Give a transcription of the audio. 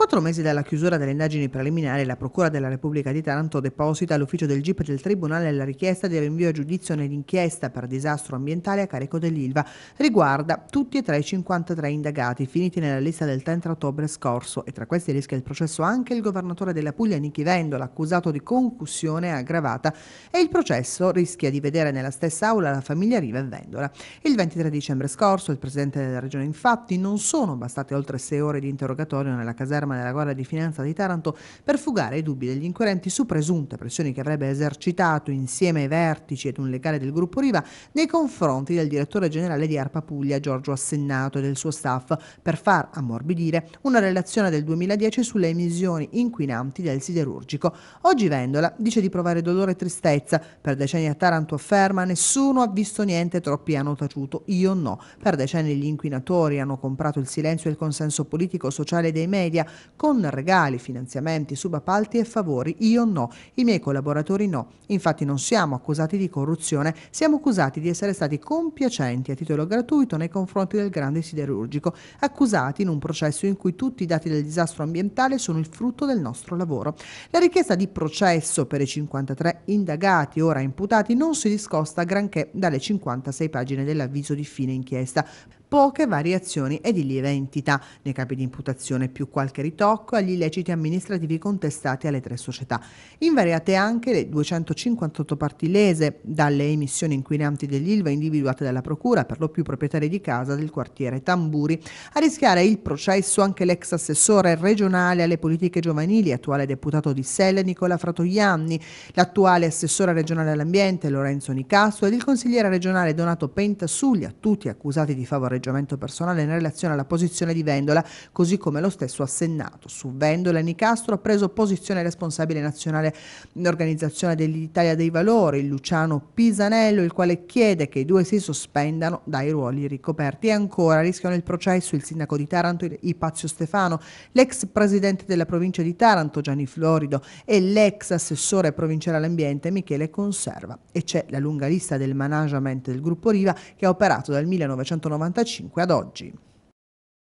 quattro mesi dalla chiusura delle indagini preliminari, la Procura della Repubblica di Taranto deposita all'ufficio del GIP del Tribunale la richiesta di rinvio a giudizio nell'inchiesta per disastro ambientale a carico dell'ILVA. Riguarda tutti e tre i 53 indagati finiti nella lista del 30 ottobre scorso e tra questi rischia il processo anche il governatore della Puglia Nichi Vendola, accusato di concussione aggravata e il processo rischia di vedere nella stessa aula la famiglia Riva e Vendola. Il 23 dicembre scorso il Presidente della Regione infatti non sono bastate oltre sei ore di interrogatorio nella caserma Bergama nella Guardia di Finanza di Taranto per fugare i dubbi degli inquirenti su presunte pressioni che avrebbe esercitato insieme ai vertici ed un legale del gruppo Riva nei confronti del direttore generale di Arpa Puglia Giorgio Assennato e del suo staff per far ammorbidire una relazione del 2010 sulle emissioni inquinanti del siderurgico. Oggi Vendola dice di provare dolore e tristezza. Per decenni a Taranto afferma nessuno ha visto niente, troppi hanno taciuto, io no. Per decenni gli inquinatori hanno comprato il silenzio e il consenso politico, sociale dei media, con regali, finanziamenti, subappalti e favori. Io no, i miei collaboratori no. Infatti non siamo accusati di corruzione, siamo accusati di essere stati compiacenti a titolo gratuito nei confronti del grande siderurgico, accusati in un processo in cui tutti i dati del disastro ambientale sono il frutto del nostro lavoro. La richiesta di processo per i 53 indagati ora imputati non si discosta granché dalle 56 pagine dell'avviso di fine inchiesta, poche variazioni e di lieve entità, nei capi di imputazione più qualche ritocco agli illeciti amministrativi contestati alle tre società. Invariate anche le 258 parti lese dalle emissioni inquinanti dell'ILVA individuate dalla Procura, per lo più proprietari di casa del quartiere Tamburi. A rischiare il processo anche l'ex assessore regionale alle politiche giovanili, attuale deputato di Selle Nicola Fratoianni, l'attuale assessore regionale all'ambiente Lorenzo Nicasso ed il consigliere regionale Donato Pentasuglia, tutti accusati di favoreggiamento pareggiamento personale in relazione alla posizione di Vendola, così come lo stesso assennato. Su Vendola Nicastro ha preso posizione responsabile nazionale in organizzazione dell'Italia dei Valori, Luciano Pisanello, il quale chiede che i due si sospendano dai ruoli ricoperti. E ancora rischiano il processo il sindaco di Taranto Ipazio Stefano, l'ex presidente della provincia di Taranto Gianni Florido e l'ex assessore provinciale all'ambiente Michele Conserva. E c'è la lunga lista del management del gruppo Riva che ha operato dal 1995 2005 ad oggi.